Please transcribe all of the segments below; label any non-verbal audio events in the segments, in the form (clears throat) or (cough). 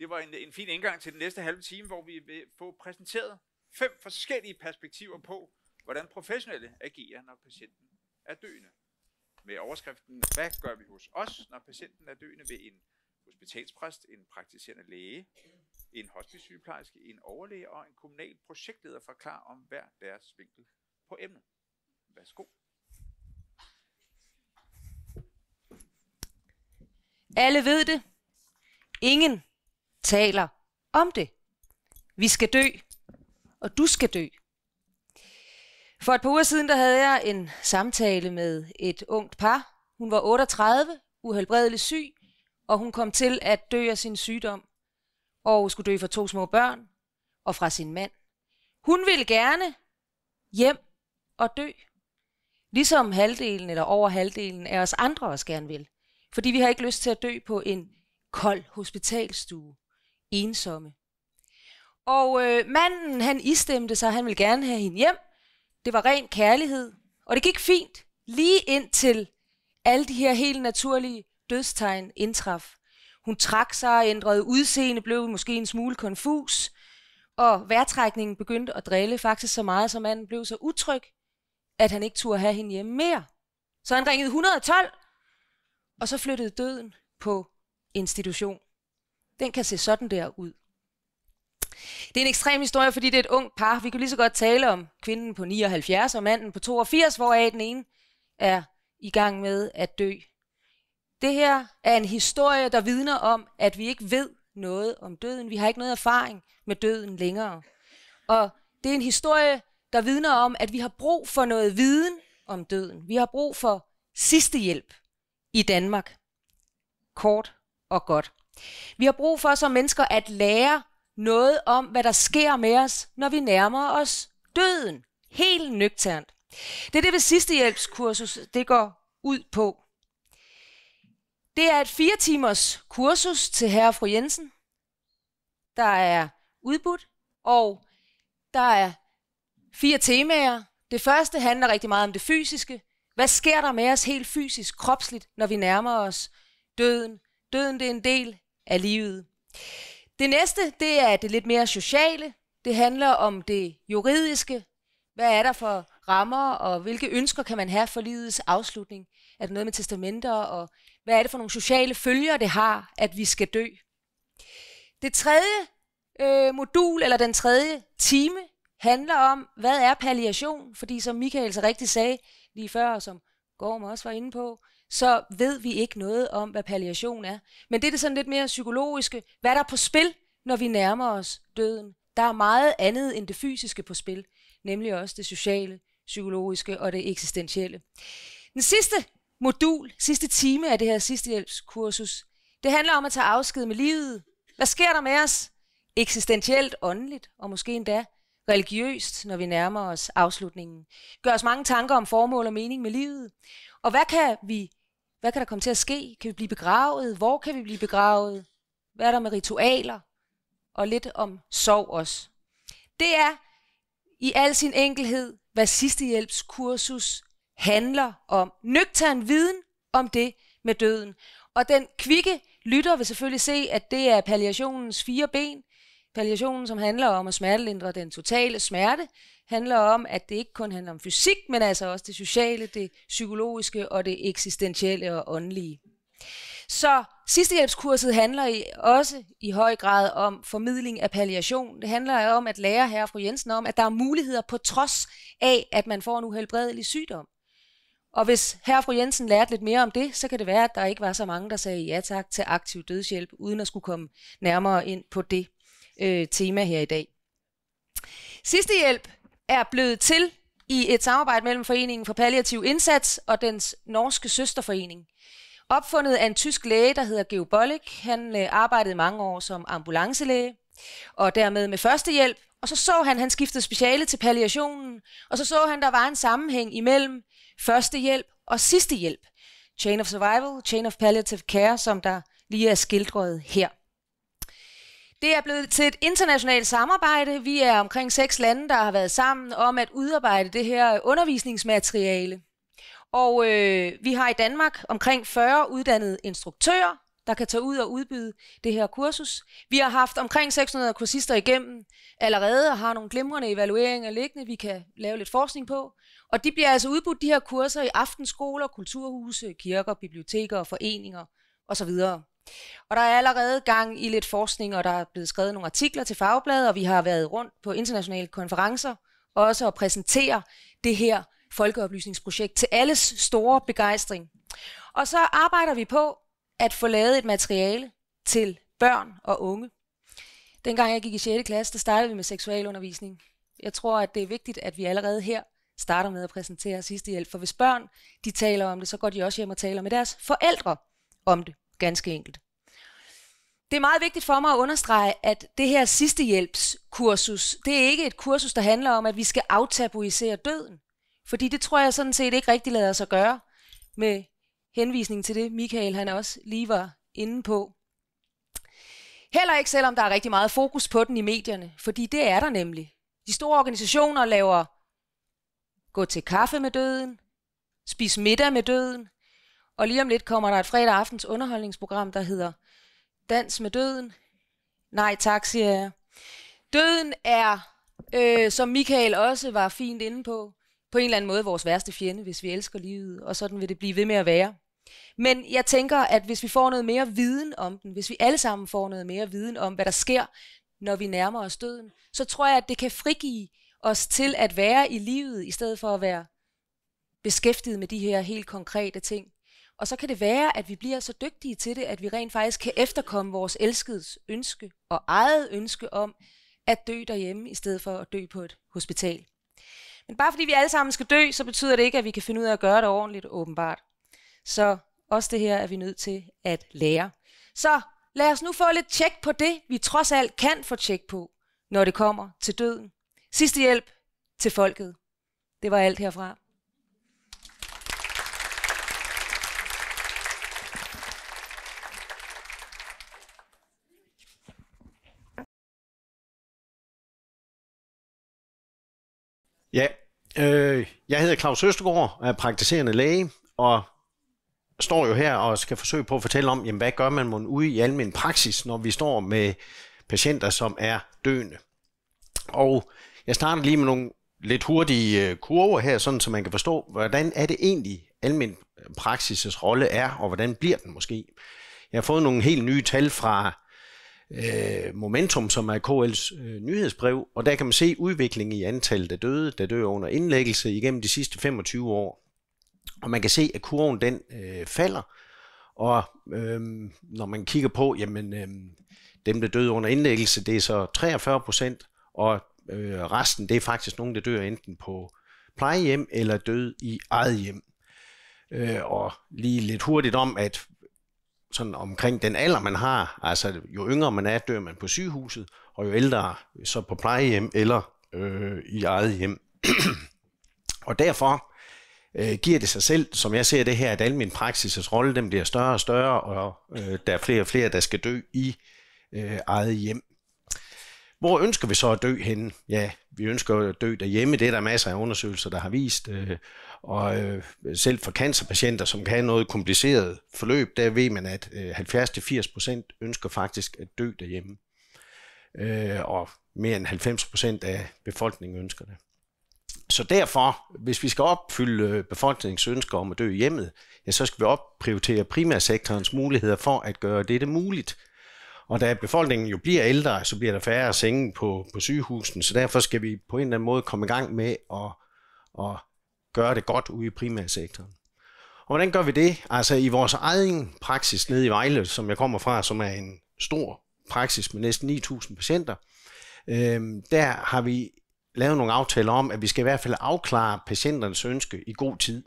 Det var en, en fin indgang til den næste halve time, hvor vi vil få præsenteret fem forskellige perspektiver på, hvordan professionelle agerer, når patienten er døende. Med overskriften, hvad gør vi hos os, når patienten er døende ved en hospitalspræst, en praktiserende læge, en hospice en overlæge og en kommunal projektleder forklarer om hver deres vinkel på emnet. Værsgo. Alle ved det. Ingen taler om det. Vi skal dø, og du skal dø. For et par uger siden, der havde jeg en samtale med et ungt par. Hun var 38, uhelbredeligt syg, og hun kom til at dø af sin sygdom. Og skulle dø for to små børn og fra sin mand. Hun ville gerne hjem og dø. Ligesom halvdelen eller over halvdelen af os andre også gerne vil. Fordi vi har ikke lyst til at dø på en kold hospitalstue ensomme. Og øh, manden, han istemte sig, han ville gerne have hende hjem. Det var ren kærlighed, og det gik fint, lige indtil alle de her helt naturlige dødstegn indtraf. Hun trak sig, ændrede udseende, blev måske en smule konfus, og værtrækningen begyndte at drille faktisk så meget, som manden blev så utryg, at han ikke turde have hende hjemme mere. Så han ringede 112, og så flyttede døden på institution. Den kan se sådan der ud. Det er en ekstrem historie, fordi det er et ungt par. Vi kan lige så godt tale om kvinden på 79 og manden på 82, hvoraf den ene er i gang med at dø. Det her er en historie, der vidner om, at vi ikke ved noget om døden. Vi har ikke noget erfaring med døden længere. Og det er en historie, der vidner om, at vi har brug for noget viden om døden. Vi har brug for sidste hjælp i Danmark. Kort og godt. Vi har brug for som mennesker at lære noget om, hvad der sker med os, når vi nærmer os døden. Helt nøgternt. Det er det ved sidstehjælpskursus, det går ud på. Det er et fire timers kursus til herre og fru Jensen, der er udbudt, og der er fire temaer. Det første handler rigtig meget om det fysiske. Hvad sker der med os helt fysisk, kropsligt, når vi nærmer os døden? Døden det er en del af livet. Det næste, det er det lidt mere sociale. Det handler om det juridiske. Hvad er der for rammer, og hvilke ønsker kan man have for livets afslutning? Er det noget med testamenter, og hvad er det for nogle sociale følger, det har, at vi skal dø? Det tredje øh, modul, eller den tredje time, handler om, hvad er palliation? Fordi som Michael så rigtigt sagde lige før, og som Gorm også var inde på, så ved vi ikke noget om, hvad palliation er. Men det er det sådan lidt mere psykologiske. Hvad er der på spil, når vi nærmer os døden? Der er meget andet end det fysiske på spil, nemlig også det sociale, psykologiske og det eksistentielle. Den sidste modul, sidste time af det her sidstehjælpskursus, det handler om at tage afsked med livet. Hvad sker der med os? Eksistentielt, åndeligt og måske endda religiøst, når vi nærmer os afslutningen. Gør os mange tanker om formål og mening med livet. Og hvad kan vi hvad kan der komme til at ske? Kan vi blive begravet? Hvor kan vi blive begravet? Hvad er der med ritualer? Og lidt om sorg også. Det er i al sin enkelhed, hvad sidstehjælpskursus handler om. Nøgtern viden om det med døden. Og den kvikke lytter vil selvfølgelig se, at det er palliationens fire ben. Palliationen, som handler om at smertelindre den totale smerte, handler om, at det ikke kun handler om fysik, men altså også det sociale, det psykologiske og det eksistentielle og åndelige. Så sidstehjælpskurset handler i, også i høj grad om formidling af palliation. Det handler om at lære herre fru Jensen om, at der er muligheder på trods af, at man får en uhelbredelig sygdom. Og hvis herre fru Jensen lærte lidt mere om det, så kan det være, at der ikke var så mange, der sagde ja tak til aktiv dødshjælp, uden at skulle komme nærmere ind på det øh, tema her i dag. Sidste hjælp er blevet til i et samarbejde mellem Foreningen for Palliativ Indsats og dens norske søsterforening. Opfundet af en tysk læge, der hedder Geo Bollig. Han øh, arbejdede mange år som ambulancelæge, og dermed med førstehjælp. Og så så han, han skiftede speciale til palliationen, og så så han, der var en sammenhæng imellem førstehjælp og sidstehjælp. Chain of Survival, Chain of Palliative Care, som der lige er skildret her. Det er blevet til et internationalt samarbejde. Vi er omkring seks lande, der har været sammen om at udarbejde det her undervisningsmateriale. Og øh, vi har i Danmark omkring 40 uddannede instruktører, der kan tage ud og udbyde det her kursus. Vi har haft omkring 600 kursister igennem allerede og har nogle glimrende evalueringer liggende, vi kan lave lidt forskning på. Og de bliver altså udbudt de her kurser i aftenskoler, kulturhuse, kirker, biblioteker, foreninger osv. Og der er allerede gang i lidt forskning, og der er blevet skrevet nogle artikler til fagbladet, og vi har været rundt på internationale konferencer, også at præsentere det her folkeoplysningsprojekt til alles store begejstring. Og så arbejder vi på at få lavet et materiale til børn og unge. Dengang jeg gik i 6. klasse, der startede vi med seksualundervisning. Jeg tror, at det er vigtigt, at vi allerede her starter med at præsentere sidste hjælp. For hvis børn de taler om det, så går de også hjem og taler med deres forældre om det ganske enkelt. Det er meget vigtigt for mig at understrege, at det her sidstehjælpskursus, det er ikke et kursus, der handler om, at vi skal aftabuisere døden. Fordi det tror jeg sådan set ikke rigtig lader sig gøre, med henvisning til det, Michael han også lige var inde på. Heller ikke selvom der er rigtig meget fokus på den i medierne, fordi det er der nemlig. De store organisationer laver gå til kaffe med døden, spis middag med døden, og lige om lidt kommer der et fredag aftens underholdningsprogram, der hedder Dans med døden. Nej tak, siger jeg. Døden er, øh, som Michael også var fint inde på, på en eller anden måde vores værste fjende, hvis vi elsker livet, og sådan vil det blive ved med at være. Men jeg tænker, at hvis vi får noget mere viden om den, hvis vi alle sammen får noget mere viden om, hvad der sker, når vi nærmer os døden, så tror jeg, at det kan frigive os til at være i livet, i stedet for at være beskæftiget med de her helt konkrete ting. Og så kan det være, at vi bliver så dygtige til det, at vi rent faktisk kan efterkomme vores elskedes ønske og eget ønske om at dø derhjemme, i stedet for at dø på et hospital. Men bare fordi vi alle sammen skal dø, så betyder det ikke, at vi kan finde ud af at gøre det ordentligt, åbenbart. Så også det her er vi nødt til at lære. Så lad os nu få lidt tjek på det, vi trods alt kan få tjek på, når det kommer til døden. Sidste hjælp til folket. Det var alt herfra. Ja, øh, jeg hedder Claus Østergaard, er praktiserende læge, og står jo her og skal forsøge på at fortælle om, jamen, hvad gør man mon ude i almen praksis, når vi står med patienter, som er døende. Og jeg starter lige med nogle lidt hurtige øh, kurver her, sådan så man kan forstå, hvordan er det egentlig almen praksis' rolle er, og hvordan bliver den måske. Jeg har fået nogle helt nye tal fra øh, Momentum, som er KL's øh, nyhedsbrev, og der kan man se udviklingen i antallet af døde, der dør under indlæggelse igennem de sidste 25 år. Og man kan se, at kurven den øh, falder, og øh, når man kigger på, jamen øh, dem, der døde under indlæggelse, det er så 43 procent, og øh, resten, det er faktisk nogen, der dør enten på plejehjem eller død i eget hjem. Øh, og lige lidt hurtigt om, at sådan omkring den alder, man har. Altså, jo yngre man er, dør man på sygehuset, og jo ældre, så på plejehjem eller øh, i eget hjem. (clears throat) og derfor øh, giver det sig selv, som jeg ser det her, at almindelig praksis' rolle dem bliver større og større, og øh, der er flere og flere, der skal dø i øh, eget hjem. Hvor ønsker vi så at dø henne? Ja, vi ønsker at dø derhjemme. Det er der masser af undersøgelser, der har vist. Øh, og øh, selv for cancerpatienter, som kan have noget kompliceret forløb, der ved man, at 70-80% øh, ønsker faktisk at dø derhjemme. Og mere end 90% af befolkningen ønsker det. Så derfor, hvis vi skal opfylde befolkningens ønsker om at dø i hjemmet, ja, så skal vi opprioritere primærsektorens muligheder for at gøre dette muligt og da befolkningen jo bliver ældre, så bliver der færre senge på, på sygehusene, så derfor skal vi på en eller anden måde komme i gang med at, at gøre det godt ude i primærsektoren. Og hvordan gør vi det? Altså i vores egen praksis nede i Vejle, som jeg kommer fra, som er en stor praksis med næsten 9.000 patienter, øh, der har vi lavet nogle aftaler om, at vi skal i hvert fald afklare patienternes ønske i god tid.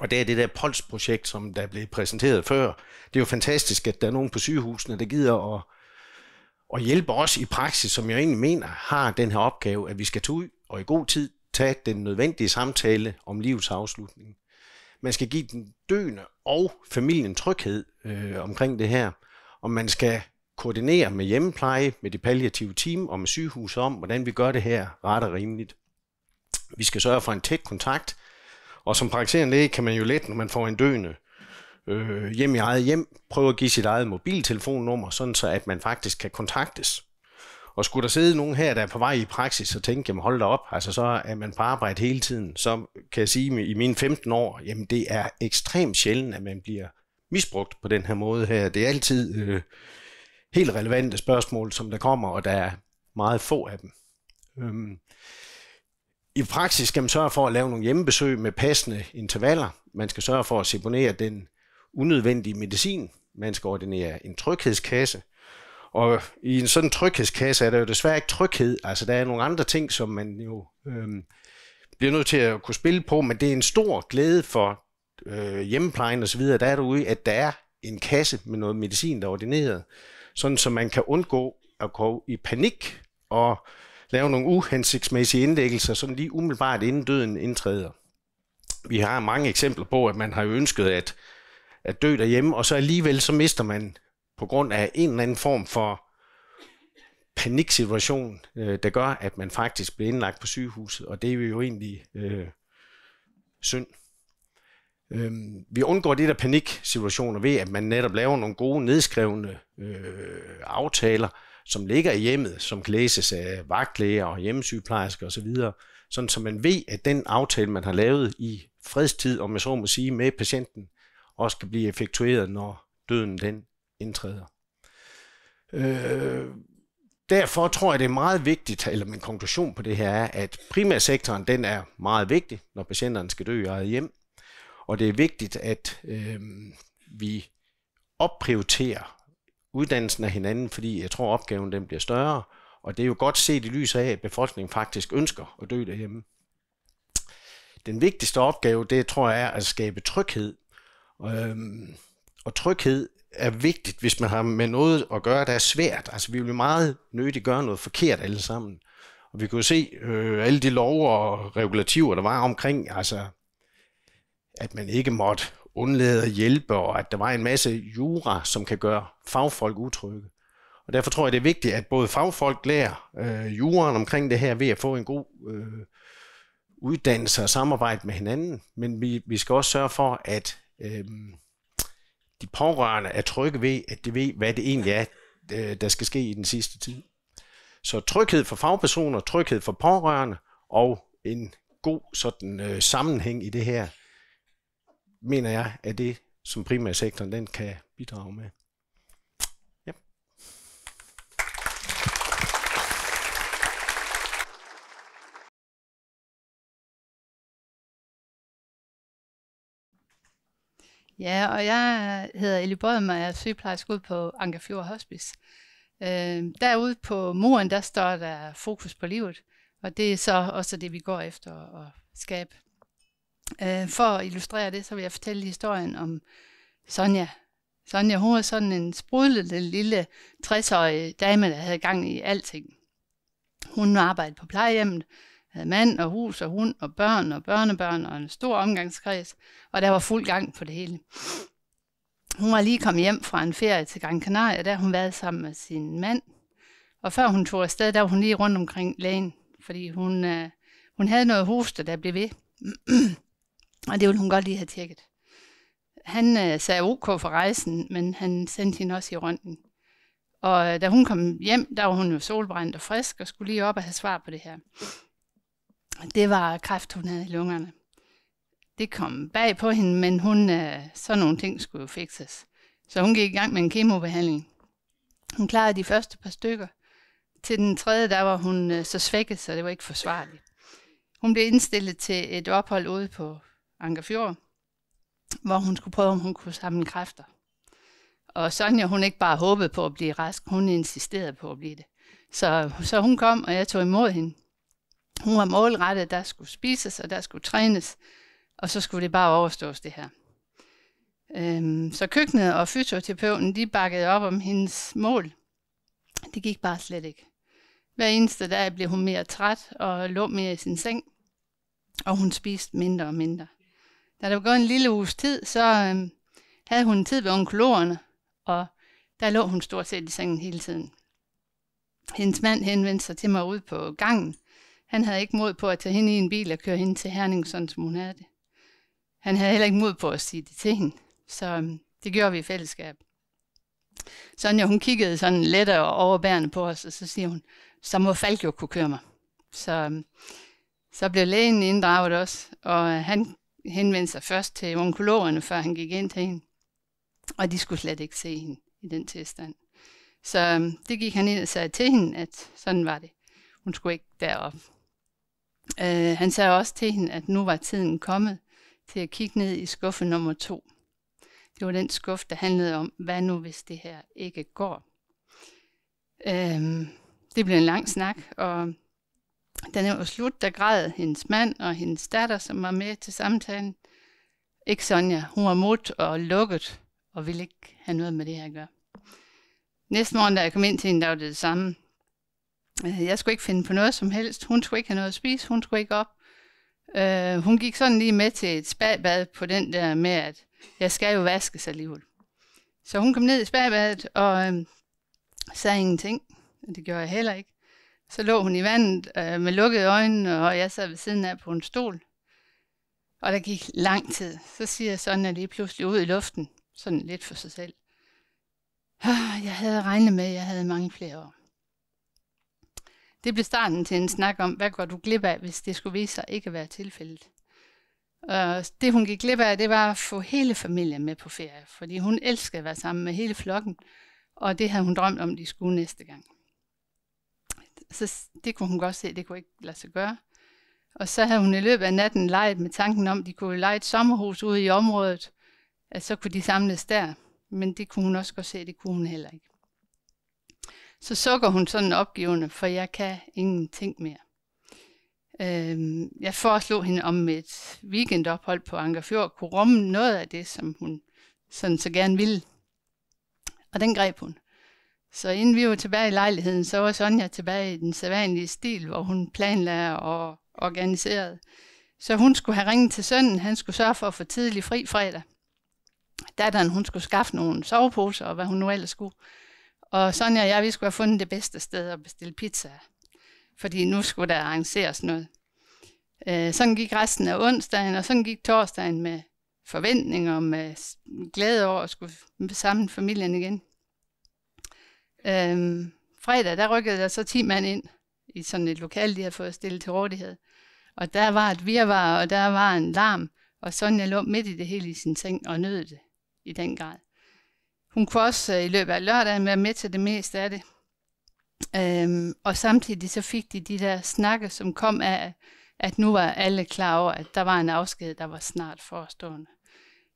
Og det er det der POLS-projekt, som der blev præsenteret før. Det er jo fantastisk, at der er nogen på sygehusene, der gider at, at hjælpe os i praksis, som jeg egentlig mener har den her opgave, at vi skal tage ud og i god tid tage den nødvendige samtale om livets afslutning. Man skal give den døende og familien tryghed øh, omkring det her, og man skal koordinere med hjemmepleje, med det palliative team og med sygehus om, hvordan vi gør det her ret og rimeligt. Vi skal sørge for en tæt kontakt og som praktiserende læge kan man jo let, når man får en døende, øh, hjem i eget hjem, prøve at give sit eget mobiltelefonnummer, sådan så at man faktisk kan kontaktes. Og skulle der sidde nogen her, der er på vej i praksis og tænke, jamen hold da op, altså så er man på arbejde hele tiden, så kan jeg sige at i mine 15 år, jamen det er ekstremt sjældent, at man bliver misbrugt på den her måde her. Det er altid øh, helt relevante spørgsmål, som der kommer, og der er meget få af dem. Øhm, i praksis skal man sørge for at lave nogle hjemmebesøg med passende intervaller. Man skal sørge for at seponere den unødvendige medicin. Man skal ordinere en tryghedskasse. Og i en sådan tryghedskasse er der jo desværre ikke tryghed. Altså der er nogle andre ting, som man jo øhm, bliver nødt til at kunne spille på, men det er en stor glæde for øh, hjemmeplejen osv., der er derude, at der er en kasse med noget medicin, der er ordineret, sådan så man kan undgå at gå i panik og lave nogle uhensigtsmæssige indlæggelser, sådan lige umiddelbart inden døden indtræder. Vi har mange eksempler på, at man har ønsket at, at dø derhjemme, og så alligevel så mister man på grund af en eller anden form for paniksituation, øh, der gør, at man faktisk bliver indlagt på sygehuset, og det er jo egentlig øh, synd. Øhm, vi undgår det der paniksituationer ved, at man netop laver nogle gode nedskrevne øh, aftaler, som ligger i hjemmet, som kan læses af vagtlæger og hjemmesygeplejersker osv., sådan så man ved, at den aftale, man har lavet i fredstid, om jeg så må sige, med patienten, også kan blive effektueret, når døden den indtræder. Øh, derfor tror jeg, det er meget vigtigt, eller min konklusion på det her er, at primærsektoren den er meget vigtig, når patienterne skal dø i eget hjem. Og det er vigtigt, at øh, vi opprioriterer uddannelsen af hinanden, fordi jeg tror, opgaven den bliver større, og det er jo godt set i lys af, at befolkningen faktisk ønsker at dø derhjemme. Den vigtigste opgave, det tror jeg, er at skabe tryghed. Øhm, og tryghed er vigtigt, hvis man har med noget at gøre, der er svært. Altså, vi vil meget nødigt gøre noget forkert alle sammen. Og vi kunne se øh, alle de love og regulativer, der var omkring, altså, at man ikke måtte undlade at hjælpe, og at der var en masse jura, som kan gøre fagfolk utrygge. Og derfor tror jeg, det er vigtigt, at både fagfolk lærer øh, juraen omkring det her ved at få en god øh, uddannelse og samarbejde med hinanden, men vi, vi skal også sørge for, at øh, de pårørende er trygge ved, at de ved, hvad det egentlig er, øh, der skal ske i den sidste tid. Så tryghed for fagpersoner, tryghed for pårørende og en god sådan øh, sammenhæng i det her, mener jeg, er det, som primærsektoren den kan bidrage med. Ja. Ja, og jeg hedder Elie og jeg er sygeplejerske ud på Ankerfjord Hospice. Øh, derude på muren, der står der fokus på livet, og det er så også det, vi går efter at skabe Øh, for at illustrere det, så vil jeg fortælle historien om Sonja. Sonja, hun var sådan en sprudlende lille 60-årig dame, der havde gang i alting. Hun arbejdede på plejehjemmet, havde mand og hus og hund og børn og børnebørn og en stor omgangskreds, og der var fuld gang på det hele. Hun var lige kommet hjem fra en ferie til Gran Canaria, der hun været sammen med sin mand. Og før hun tog afsted, der var hun lige rundt omkring lægen, fordi hun, øh, hun havde noget hoste, der blev ved. Og det ville hun godt lige have tjekket. Han øh, sagde ok for rejsen, men han sendte hende også i runden. Og øh, da hun kom hjem, der var hun jo solbrændt og frisk, og skulle lige op og have svar på det her. Det var kræft, hun havde i lungerne. Det kom bag på hende, men hun, øh, sådan nogle ting skulle jo fikses. Så hun gik i gang med en kemobehandling. Hun klarede de første par stykker. Til den tredje, der var hun øh, så svækket, så det var ikke forsvarligt. Hun blev indstillet til et ophold ude på Ankerfjord, hvor hun skulle prøve, om hun kunne samle kræfter. Og Sonja, hun ikke bare håbede på at blive rask, hun insisterede på at blive det. Så, så hun kom, og jeg tog imod hende. Hun var målrettet, der skulle spises, og der skulle trænes, og så skulle det bare overstås det her. Øhm, så køkkenet og fysioterapeuten, de bakkede op om hendes mål. Det gik bare slet ikke. Hver eneste dag blev hun mere træt og lå mere i sin seng, og hun spiste mindre og mindre. Da der var gået en lille uges tid, så øhm, havde hun en tid ved onkologerne, og der lå hun stort set i sengen hele tiden. Hendes mand henvendte sig til mig ude på gangen. Han havde ikke mod på at tage hende i en bil og køre hende til Herning, sådan som hun havde det. Han havde heller ikke mod på at sige det til hende, så øhm, det gjorde vi i fællesskab. Sonja, hun kiggede sådan let og overbærende på os, og så siger hun, så må Falk jo kunne køre mig. Så, øhm, så blev lægen inddraget også, og øh, han henvendte sig først til onkologerne, før han gik ind til hende. Og de skulle slet ikke se hende i den tilstand. Så øhm, det gik han ind og sagde til hende, at sådan var det. Hun skulle ikke derop. Øh, han sagde også til hende, at nu var tiden kommet til at kigge ned i skuffe nummer to. Det var den skuffe, der handlede om, hvad nu hvis det her ikke går. Øh, det blev en lang snak, og da det var slut, der græd hendes mand og hendes datter, som var med til samtalen. Ikke Sonja. Hun var mut og lukket og ville ikke have noget med det her at gøre. Næste morgen, da jeg kom ind til hende, der var det det samme. Øh, jeg skulle ikke finde på noget som helst. Hun skulle ikke have noget at spise. Hun skulle ikke op. Uh, hun gik sådan lige med til et spabad på den der med, at jeg skal jo vaskes alligevel. Så hun kom ned i spabadet og øh, sagde ingenting. Det gjorde jeg heller ikke. Så lå hun i vandet øh, med lukkede øjne, og jeg sad ved siden af på en stol. Og der gik lang tid. Så siger jeg sådan, at lige pludselig ud i luften, sådan lidt for sig selv. Ah, jeg havde regnet med, at jeg havde mange flere år. Det blev starten til en snak om, hvad går du glip af, hvis det skulle vise sig ikke at være tilfældet. Og det hun gik glip af, det var at få hele familien med på ferie, fordi hun elskede at være sammen med hele flokken, og det havde hun drømt om, de skulle næste gang. Så det kunne hun godt se, det kunne ikke lade sig gøre. Og så havde hun i løbet af natten leget med tanken om, at de kunne lege et sommerhus ude i området, at så kunne de samles der. Men det kunne hun også godt se, det kunne hun heller ikke. Så sukker hun sådan opgivende, for jeg kan ingenting mere. Øhm, jeg foreslog hende om et weekendophold på Ankerfjord kunne rumme noget af det, som hun sådan så gerne ville. Og den greb hun. Så inden vi var tilbage i lejligheden, så var Sonja tilbage i den sædvanlige stil, hvor hun planlagde og organiserede. Så hun skulle have ringet til sønnen, han skulle sørge for at få tidlig fri fredag. Datteren, hun skulle skaffe nogle soveposer og hvad hun nu ellers skulle. Og Sonja og jeg, vi skulle have fundet det bedste sted at bestille pizza. Fordi nu skulle der arrangeres noget. Øh, sådan gik resten af onsdagen, og sådan gik torsdagen med forventninger og med glæde over at skulle samle familien igen. Øhm, fredag, der rykkede der så 10 mand ind i sådan et lokal, de havde fået stillet til rådighed. Og der var et virvar, og der var en larm, og Sonja lå midt i det hele i sin seng og nød det i den grad. Hun kunne også øh, i løbet af lørdagen være med til det meste af det. Øhm, og samtidig så fik de de der snakke, som kom af, at nu var alle klar over, at der var en afsked, der var snart forestående.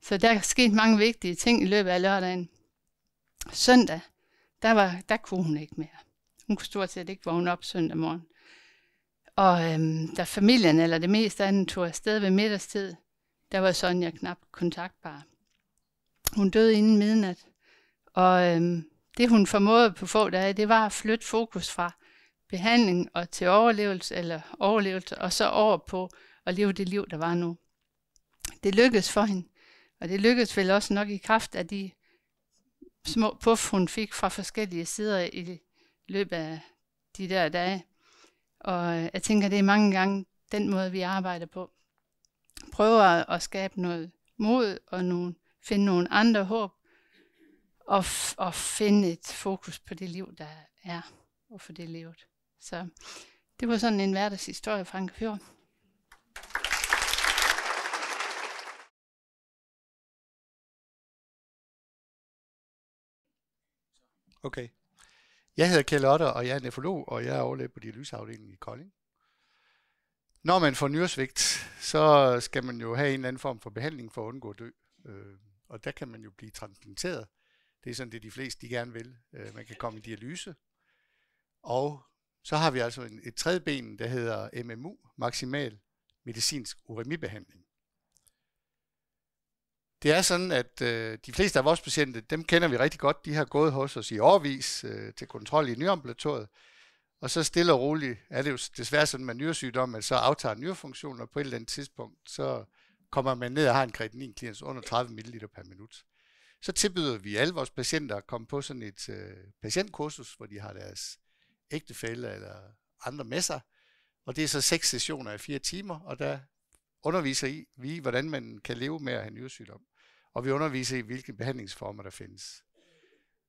Så der skete mange vigtige ting i løbet af lørdagen. Søndag, der, var, der kunne hun ikke mere. Hun kunne stort set ikke vågne op søndag morgen. Og øhm, da familien, eller det meste af den, tog afsted ved middagstid, der var Sonja knap kontaktbar. Hun døde inden midnat, og øhm, det hun formåede på få dage, det var at flytte fokus fra behandling og til overlevelse, eller overlevelse, og så over på at leve det liv, der var nu. Det lykkedes for hende, og det lykkedes vel også nok i kraft af de små puff, hun fik fra forskellige sider i løbet af de der dage. Og øh, jeg tænker, det er mange gange den måde, vi arbejder på. Prøver at skabe noget mod og nogle, finde nogle andre håb, og, og finde et fokus på det liv, der er, og for det levet. Så det var sådan en hverdagshistorie fra Ankerfjord. Okay. Jeg hedder Kjell Otter, og jeg er nefrolog, og jeg er overlæge på dialyseafdelingen i Kolding. Når man får nyresvigt, så skal man jo have en eller anden form for behandling for at undgå at dø. Øh, og der kan man jo blive transplanteret. Det er sådan det, de fleste de gerne vil. Øh, man kan komme i dialyse. Og så har vi altså et tredje ben, der hedder MMU, maksimal medicinsk uremibehandling. Det er sådan, at øh, de fleste af vores patienter, dem kender vi rigtig godt. De har gået hos os i årvis øh, til kontrol i nyambulatoriet. Og så stille og roligt er det jo desværre sådan med nyresygdomme, at så aftager nyrefunktioner på et eller andet tidspunkt, så kommer man ned og har en kreatininklins under 30 ml per minut. Så tilbyder vi alle vores patienter at komme på sådan et øh, patientkursus, hvor de har deres ægtefælde eller andre med sig. Og det er så seks sessioner af fire timer, og der underviser I, vi, hvordan man kan leve med at have nyresygdom og vi underviser i, hvilke behandlingsformer der findes.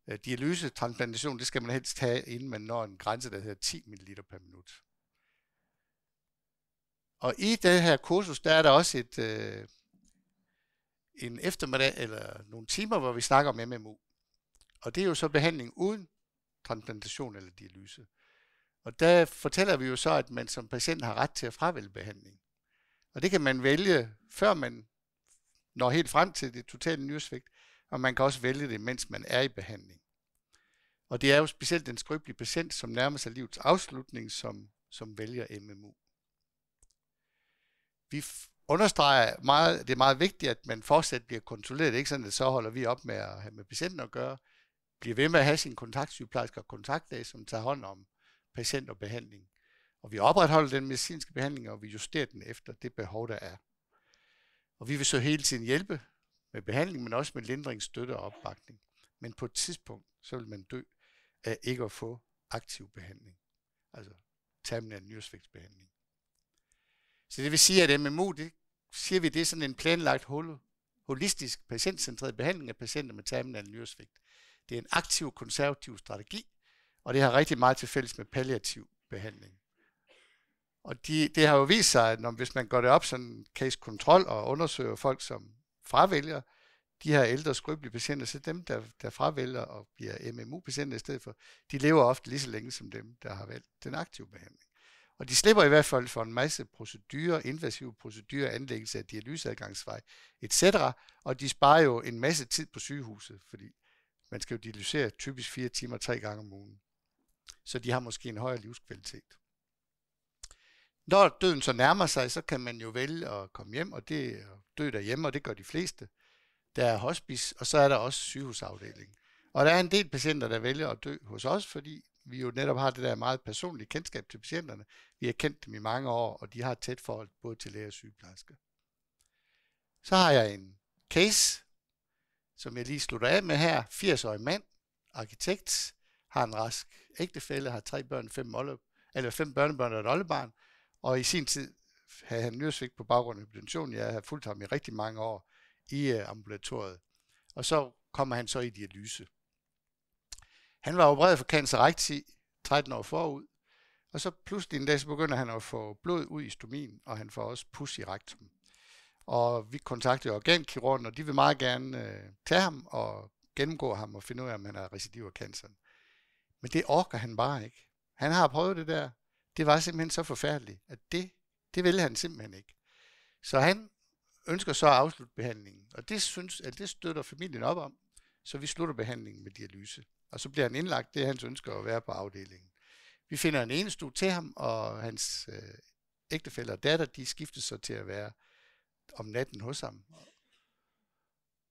Øh, dialyse, transplantation, det skal man helst have, inden man når en grænse, der hedder 10 ml per minut. Og i det her kursus, der er der også et, øh, en eftermiddag eller nogle timer, hvor vi snakker om MMU. Og det er jo så behandling uden transplantation eller dialyse. Og der fortæller vi jo så, at man som patient har ret til at fravælge behandling. Og det kan man vælge, før man når helt frem til det totale nyresvigt, og man kan også vælge det, mens man er i behandling. Og det er jo specielt den skrøbelige patient, som nærmer sig livets afslutning, som, som vælger MMU. Vi understreger meget, det er meget vigtigt, at man fortsat bliver kontrolleret. Det er ikke sådan, at så holder vi op med at have med patienten at gøre. Bliver ved med at have sin kontaktsygeplejerske og kontaktlæge, som tager hånd om patient og behandling. Og vi opretholder den medicinske behandling, og vi justerer den efter det behov, der er. Og vi vil så hele tiden hjælpe med behandling, men også med lindring, støtte og opbakning. Men på et tidspunkt, så vil man dø af ikke at få aktiv behandling. Altså terminal nyresvigtsbehandling. Så det vil sige, at MMU, det siger vi, det er sådan en planlagt hul, holistisk patientcentreret behandling af patienter med terminal nyresvigt. Det er en aktiv konservativ strategi, og det har rigtig meget til fælles med palliativ behandling. Og de, det har jo vist sig, at når, hvis man går det op sådan case control og undersøger folk, som fravælger de her ældre skrøbelige patienter, så dem, der, der fravælger og bliver MMU-patienter i stedet for, de lever ofte lige så længe som dem, der har valgt den aktive behandling. Og de slipper i hvert fald for en masse procedurer, invasive procedurer, anlæggelse af dialyseadgangsvej, etc. Og de sparer jo en masse tid på sygehuset, fordi man skal jo dialysere typisk fire timer tre gange om ugen. Så de har måske en højere livskvalitet når døden så nærmer sig, så kan man jo vælge at komme hjem, og det dø derhjemme, og det gør de fleste. Der er hospice, og så er der også sygehusafdelingen. Og der er en del patienter, der vælger at dø hos os, fordi vi jo netop har det der meget personlige kendskab til patienterne. Vi har kendt dem i mange år, og de har et tæt forhold både til læger og sygeplejersker. Så har jeg en case, som jeg lige slutter af med her. 80-årig mand, arkitekt, har en rask ægtefælle, har tre børn, fem, mål- eller fem børnebørn og et oldebarn, og i sin tid havde han nyresvigt på baggrund af hypertension. Jeg havde fulgt ham i rigtig mange år i øh, ambulatoriet. Og så kommer han så i dialyse. Han var opereret for cancer rigtig 13 år forud, og så pludselig en dag, så begynder han at få blod ud i stomien, og han får også pus i rektum. Og vi kontaktede organkirurgen, og de vil meget gerne øh, tage ham og gennemgå ham og finde ud af, om han har recidiv af canceren. Men det orker han bare ikke. Han har prøvet det der det var simpelthen så forfærdeligt, at det, det ville han simpelthen ikke. Så han ønsker så at afslutte behandlingen, og det synes, at det støtter familien op om, så vi slutter behandlingen med dialyse. Og så bliver han indlagt, det er hans ønsker at være på afdelingen. Vi finder en enestue til ham, og hans øh, ægtefælder og datter, de skiftes så til at være om natten hos ham.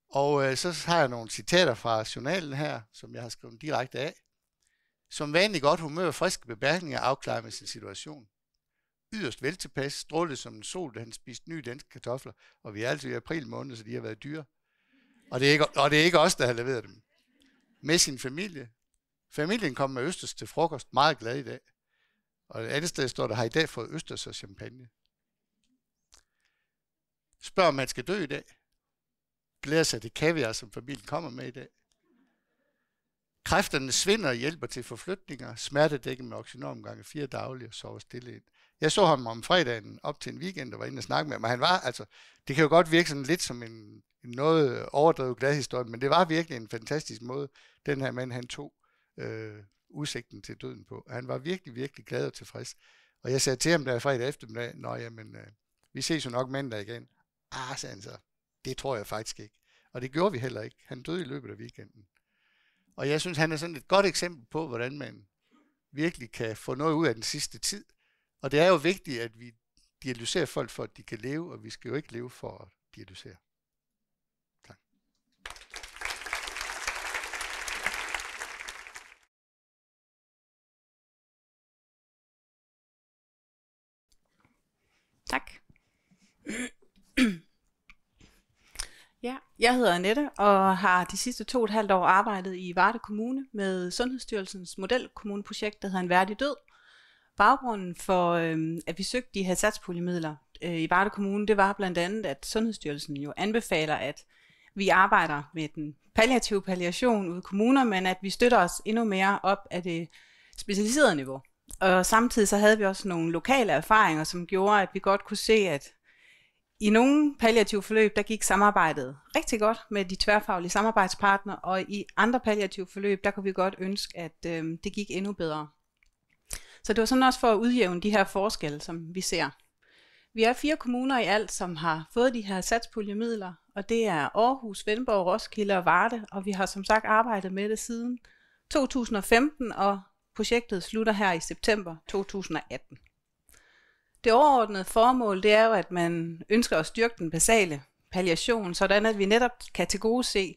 Og øh, så har jeg nogle citater fra journalen her, som jeg har skrevet direkte af. Som vanligt godt humør og friske bemærkninger afklarede med sin situation. Yderst veltilpas, strålede som en sol, da han spiste nye danske kartofler, og vi er altid i april måned, så de har været dyre. Og det er ikke, og det er ikke os, der har leveret dem. Med sin familie. Familien kom med Østers til frokost, meget glad i dag. Og et andet sted står der, har i dag fået Østers og champagne. Spørg om man skal dø i dag. Glæder sig til kaviar, som familien kommer med i dag. Kræfterne svinder og hjælper til forflytninger, smertedækket med oxynorm gange fire daglige og sover stille ind. Jeg så ham om fredagen op til en weekend og var inde og snakke med ham, og han var, altså, det kan jo godt virke sådan lidt som en, en noget overdrevet glad historie, men det var virkelig en fantastisk måde, den her mand, han tog øh, udsigten til døden på. Han var virkelig, virkelig glad og tilfreds. Og jeg sagde til ham der fredag eftermiddag, nå jamen, øh, vi ses jo nok mandag igen. Ah, sagde han så, det tror jeg faktisk ikke. Og det gjorde vi heller ikke. Han døde i løbet af weekenden. Og jeg synes, han er sådan et godt eksempel på, hvordan man virkelig kan få noget ud af den sidste tid. Og det er jo vigtigt, at vi dialyserer folk for, at de kan leve, og vi skal jo ikke leve for at dialysere. Ja, jeg hedder Annette og har de sidste to og et halvt år arbejdet i Varde Kommune med Sundhedsstyrelsens modelkommuneprojekt, der hedder En værdig død. Baggrunden for, øh, at vi søgte de her satspuljemidler øh, i Varde Kommune, det var blandt andet, at Sundhedsstyrelsen jo anbefaler, at vi arbejder med den palliative palliation ude i kommuner, men at vi støtter os endnu mere op af det specialiserede niveau. Og samtidig så havde vi også nogle lokale erfaringer, som gjorde, at vi godt kunne se, at i nogle palliative forløb, der gik samarbejdet rigtig godt med de tværfaglige samarbejdspartnere, og i andre palliative forløb, der kunne vi godt ønske, at øh, det gik endnu bedre. Så det var sådan også for at udjævne de her forskelle, som vi ser. Vi er fire kommuner i alt, som har fået de her satspuljemidler, og det er Aarhus, Vendborg, Roskilde og Varde, og vi har som sagt arbejdet med det siden 2015, og projektet slutter her i september 2018. Det overordnede formål det er jo, at man ønsker at styrke den basale palliation, sådan at vi netop kan se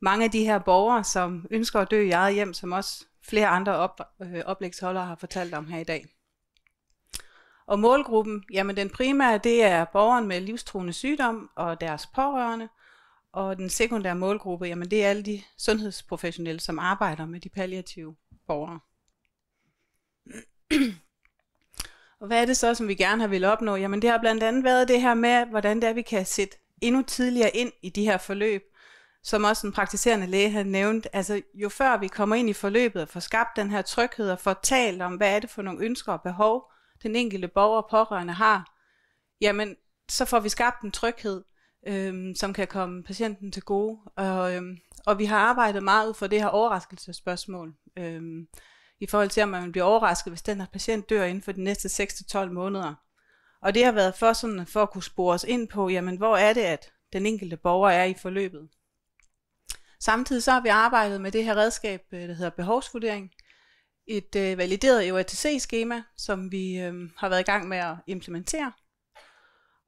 mange af de her borgere, som ønsker at dø i eget hjem, som også flere andre op, øh, oplægsholdere har fortalt om her i dag. Og målgruppen, jamen den primære, det er borgeren med livstruende sygdom og deres pårørende, og den sekundære målgruppe, jamen det er alle de sundhedsprofessionelle, som arbejder med de palliative borgere. Og hvad er det så, som vi gerne har vil opnå? Jamen det har blandt andet været det her med, hvordan det er, vi kan sætte endnu tidligere ind i de her forløb. Som også en praktiserende læge havde nævnt, altså jo før vi kommer ind i forløbet og får skabt den her tryghed og får talt om, hvad er det for nogle ønsker og behov, den enkelte borger og pårørende har, jamen så får vi skabt en tryghed, øhm, som kan komme patienten til gode. Og, øhm, og vi har arbejdet meget ud for det her overraskelsesspørgsmål. Øhm, i forhold til, om man bliver overrasket, hvis den her patient dør inden for de næste 6-12 måneder. Og det har været for, sådan, for at kunne spore os ind på, jamen hvor er det, at den enkelte borger er i forløbet. Samtidig så har vi arbejdet med det her redskab, øh, der hedder behovsvurdering, et øh, valideret eotc skema som vi øh, har været i gang med at implementere.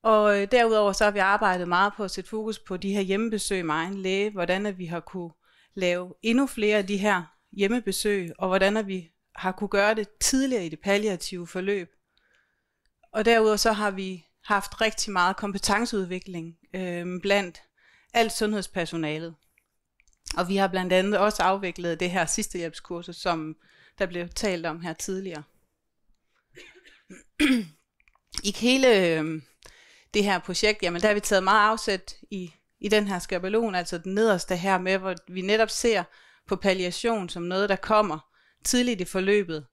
Og øh, derudover så har vi arbejdet meget på at sætte fokus på de her hjemmebesøg med egen læge, hvordan at vi har kunne lave endnu flere af de her hjemmebesøg, og hvordan at vi har kunne gøre det tidligere i det palliative forløb. Og derudover så har vi haft rigtig meget kompetenceudvikling øh, blandt alt sundhedspersonalet. Og vi har blandt andet også afviklet det her sidstehjælpskursus, som der blev talt om her tidligere. I hele øh, det her projekt, jamen der har vi taget meget afsæt i, i den her skabelon, altså den nederste her med, hvor vi netop ser, på palliation som noget, der kommer tidligt i forløbet.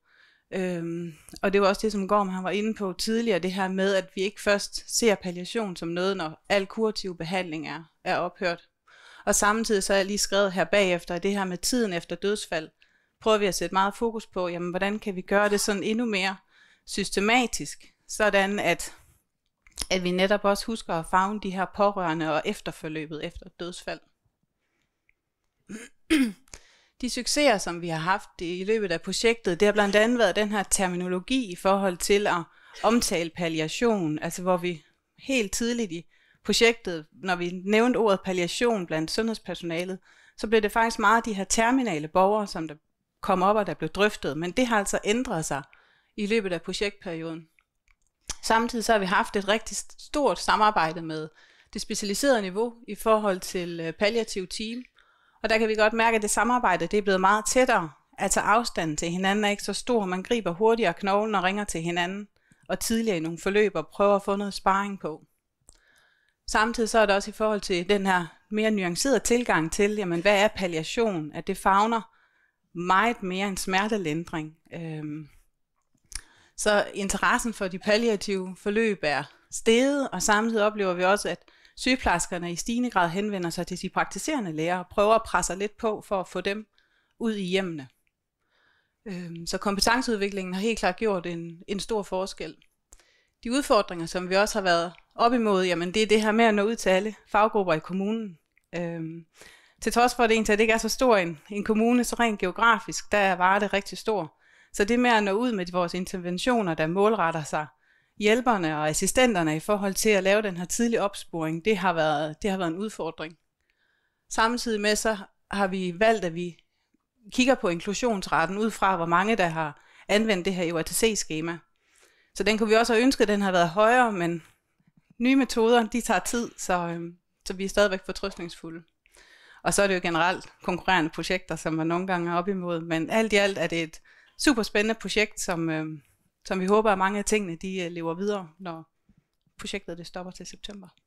Øhm, og det var også det, som Gorm han var inde på tidligere, det her med, at vi ikke først ser palliation som noget, når al kurativ behandling er, er ophørt. Og samtidig så er jeg lige skrevet her bagefter, det her med tiden efter dødsfald, prøver vi at sætte meget fokus på, jamen hvordan kan vi gøre det sådan endnu mere systematisk, sådan at, at vi netop også husker at fagne de her pårørende og efterforløbet efter dødsfald de succeser, som vi har haft i løbet af projektet, det har blandt andet været den her terminologi i forhold til at omtale palliation, altså hvor vi helt tidligt i projektet, når vi nævnte ordet palliation blandt sundhedspersonalet, så blev det faktisk meget de her terminale borgere, som der kom op og der blev drøftet, men det har altså ændret sig i løbet af projektperioden. Samtidig så har vi haft et rigtig stort samarbejde med det specialiserede niveau i forhold til øh, palliativ team, og der kan vi godt mærke, at det samarbejde det er blevet meget tættere. Altså afstanden til hinanden er ikke så stor. Man griber hurtigere knoglen og ringer til hinanden. Og tidligere i nogle forløb og prøver at få noget sparring på. Samtidig så er det også i forhold til den her mere nuancerede tilgang til, jamen hvad er palliation? At det fagner meget mere end smertelindring. Øhm, så interessen for de palliative forløb er steget, og samtidig oplever vi også, at sygeplejerskerne i stigende grad henvender sig til de praktiserende læger og prøver at presse lidt på for at få dem ud i hjemmene. Øhm, så kompetenceudviklingen har helt klart gjort en, en stor forskel. De udfordringer, som vi også har været op imod, jamen det er det her med at nå ud til alle faggrupper i kommunen. Øhm, til trods for, at det ikke er så stor en, en kommune, så rent geografisk, der er det rigtig stor. Så det med at nå ud med vores interventioner, der målretter sig hjælperne og assistenterne i forhold til at lave den her tidlige opsporing, det har været, det har været en udfordring. Samtidig med så har vi valgt, at vi kigger på inklusionsraten ud fra, hvor mange der har anvendt det her UATC-skema. E så den kunne vi også have ønsket, at den havde været højere, men nye metoder, de tager tid, så, øhm, så vi er stadigvæk fortrystningsfulde. Og så er det jo generelt konkurrerende projekter, som man nogle gange er op imod, men alt i alt er det et super spændende projekt, som, øhm, som vi håber, at mange af tingene de øh, lever videre, når projektet det stopper til september.